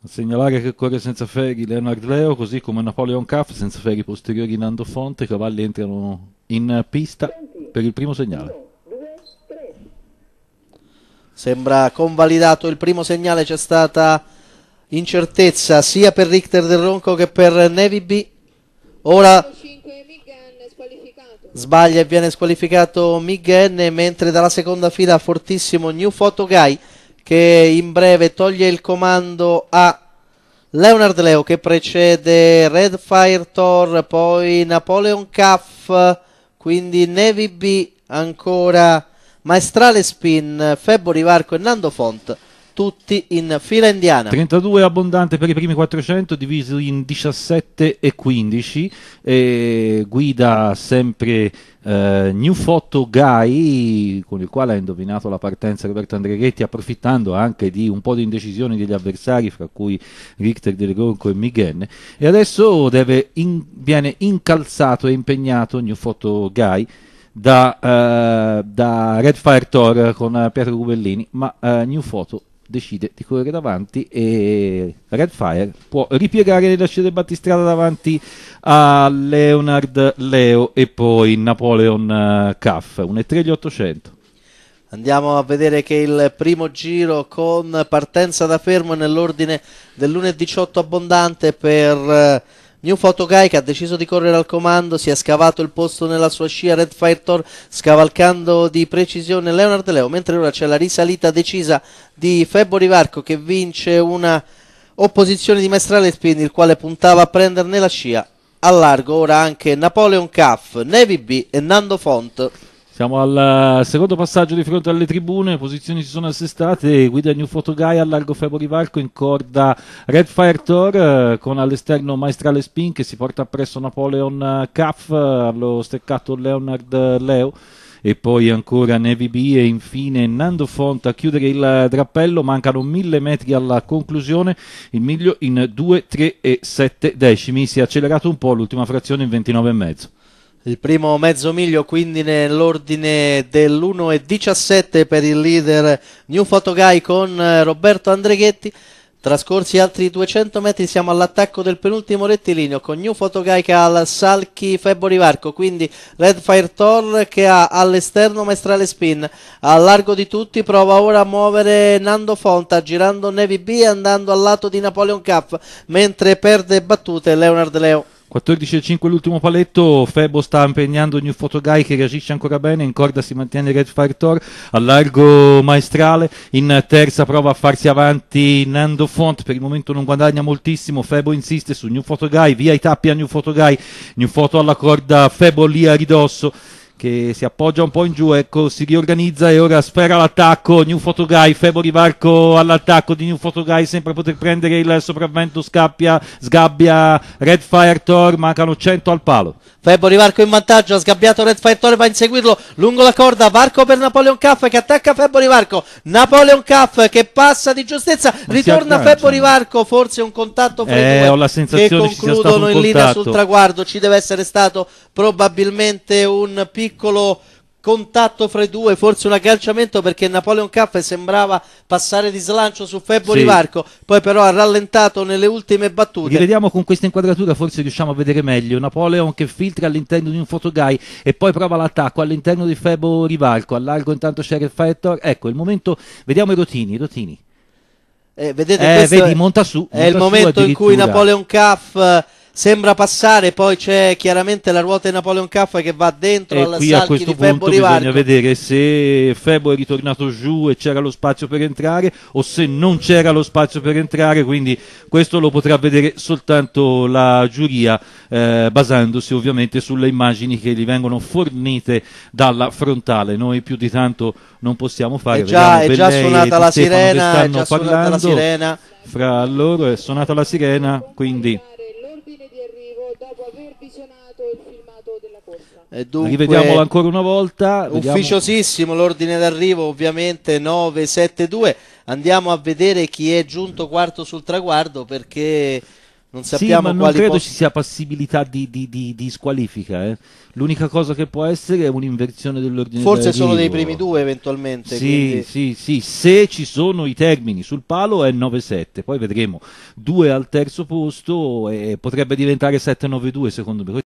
A segnalare che corre senza ferri Leonard Leo, così come Napoleon Caff senza ferri posteriori Nando Fonte, i cavalli entrano in pista per il primo segnale. Sembra convalidato il primo segnale, c'è stata incertezza sia per Richter del Ronco che per Nevi B. Ora sbaglia e viene squalificato Miggen, mentre dalla seconda fila fortissimo New Photo Guy che in breve toglie il comando a Leonard Leo che precede Red Fire Thor, poi Napoleon Cuff, quindi Navy B ancora Maestrale Spin, Febbo Rivarco e Nando Font tutti in fila indiana. 32 abbondante per i primi 400 divisi in 17 e 15, e guida sempre eh, New Photo Guy con il quale ha indovinato la partenza Roberto Andreghetti approfittando anche di un po' di indecisioni degli avversari fra cui Richter Del Gronco e Miguel. e adesso in, viene incalzato e impegnato New Photo Guy da, uh, da Red Fire Tor con Pietro Gubellini, ma uh, New Photo decide di correre davanti e Red Fire può ripiegare e lasciare Battistrada davanti a Leonard Leo e poi Napoleon Cuff, eh, un E3 gli 800. Andiamo a vedere che il primo giro con partenza da fermo nell'ordine dell'1.18 abbondante per eh, New Photo Guy che ha deciso di correre al comando, si è scavato il posto nella sua scia Red Fire Thor scavalcando di precisione Leonard Leo, mentre ora c'è la risalita decisa di Febbo Rivarco che vince una opposizione di Maestrale Spin il quale puntava a prenderne la scia. A largo ora anche Napoleon Caff, Navy B e Nando Font. Siamo al eh, secondo passaggio di fronte alle tribune, posizioni si sono assestate, guida New Photo Guy al largo Febo Rivarco in corda Red Fire Tor eh, con all'esterno Maestrale Spin che si porta appresso Napoleon eh, Caff, allo steccato Leonard Leo e poi ancora Nevi B e infine Nando Font a chiudere il drappello mancano mille metri alla conclusione il miglio in 2, 3 e 7 decimi si è accelerato un po' l'ultima frazione in 29 e mezzo il primo mezzo miglio quindi nell'ordine dell'1.17 per il leader New Fotogai con eh, Roberto Andreghetti. Trascorsi altri 200 metri siamo all'attacco del penultimo rettilineo con New Fotogai che ha il Salchi Febbo Varco, quindi Red Fire Tor che ha all'esterno Maestrale Spin. A largo di tutti prova ora a muovere Nando Fonta girando Navy B andando al lato di Napoleon Cup mentre perde battute Leonard Leo. 14.5 l'ultimo paletto, Febo sta impegnando New Photo Guy che reagisce ancora bene, in corda si mantiene Red Fire Thor, allargo maestrale, in terza prova a farsi avanti Nando Font, per il momento non guadagna moltissimo, Febo insiste su New Photo Guy, via i tappi a New Photo Guy, New Photo alla corda, Febo lì a ridosso, che si appoggia un po' in giù, ecco, si riorganizza e ora spera l'attacco, New Fotogai, Febo Rivarco all'attacco di New Fotogai, sempre poter prendere il sopravvento, scappia, sgabbia Red Fire Tor, mancano 100 al palo. Febo Rivarco in vantaggio, ha sgabbiato Red Fire Tor, va a inseguirlo, lungo la corda, Varco per Napoleon Caff che attacca Febo Rivarco, Napoleon Caff che passa di giustezza, non ritorna Febo Rivarco, forse un contatto fra eh, la sensazione che concludono in linea sul traguardo, ci deve essere stato probabilmente un piccolo piccolo contatto fra i due, forse un agganciamento perché Napoleon Caff sembrava passare di slancio su Febbo sì. Rivarco, poi però ha rallentato nelle ultime battute. Rivediamo con questa inquadratura, forse riusciamo a vedere meglio. Napoleon che filtra all'interno di un fotogai e poi prova l'attacco all'interno di Febbo Rivarco, a largo intanto c'è il Fettor. Ecco, il momento, vediamo i rotini, i rotini. Eh, vedete, eh, vedi, è, monta su, monta è il momento in cui Napoleon Caff sembra passare, poi c'è chiaramente la ruota di Napoleon Caffa che va dentro e qui a questo punto Rivarco. bisogna vedere se Febo è ritornato giù e c'era lo spazio per entrare o se non c'era lo spazio per entrare, quindi questo lo potrà vedere soltanto la giuria eh, basandosi ovviamente sulle immagini che gli vengono fornite dalla frontale. Noi più di tanto non possiamo fare. È già, è già suonata la sirena, è già suonata la sirena. Fra loro è suonata la sirena, quindi risultato della corsa. E eh, dunque, Rivediamolo ancora una volta. Ufficiosissimo l'ordine d'arrivo, ovviamente 9-7-2. Andiamo a vedere chi è giunto quarto sul traguardo perché non sappiamo sì, ma non credo posti... ci sia possibilità di, di, di, di squalifica eh. l'unica cosa che può essere è un'inversione dell'ordine forse solo dei primi due eventualmente sì, quindi... sì, sì se ci sono i termini sul palo è 9-7 poi vedremo due al terzo posto e potrebbe diventare 7-9-2 secondo me